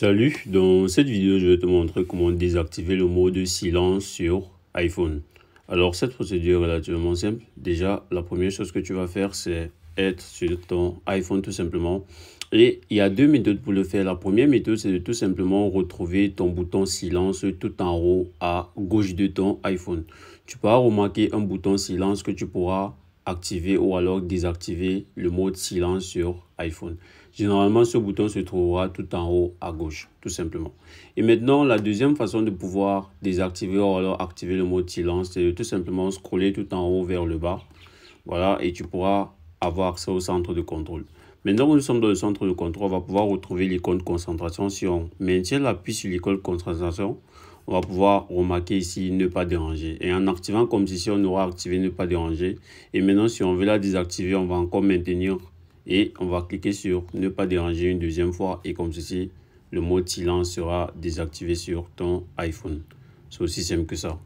Salut, dans cette vidéo je vais te montrer comment désactiver le mode silence sur iPhone. Alors cette procédure est relativement simple. Déjà la première chose que tu vas faire c'est être sur ton iPhone tout simplement. Et il y a deux méthodes pour le faire. La première méthode c'est de tout simplement retrouver ton bouton silence tout en haut à gauche de ton iPhone. Tu pourras remarquer un bouton silence que tu pourras activer ou alors désactiver le mode silence sur iPhone. Généralement, ce bouton se trouvera tout en haut à gauche, tout simplement. Et maintenant, la deuxième façon de pouvoir désactiver ou alors activer le mode silence, c'est de tout simplement scroller tout en haut vers le bas. Voilà, et tu pourras avoir accès au centre de contrôle. Maintenant que nous sommes dans le centre de contrôle, on va pouvoir retrouver l'icône concentration. Si on maintient l'appui sur l'icône concentration, on va pouvoir remarquer ici ne pas déranger. Et en activant comme ceci on aura activé ne pas déranger. Et maintenant, si on veut la désactiver, on va encore maintenir et on va cliquer sur ne pas déranger une deuxième fois. Et comme ceci, le mot silence sera désactivé sur ton iPhone. C'est aussi simple que ça.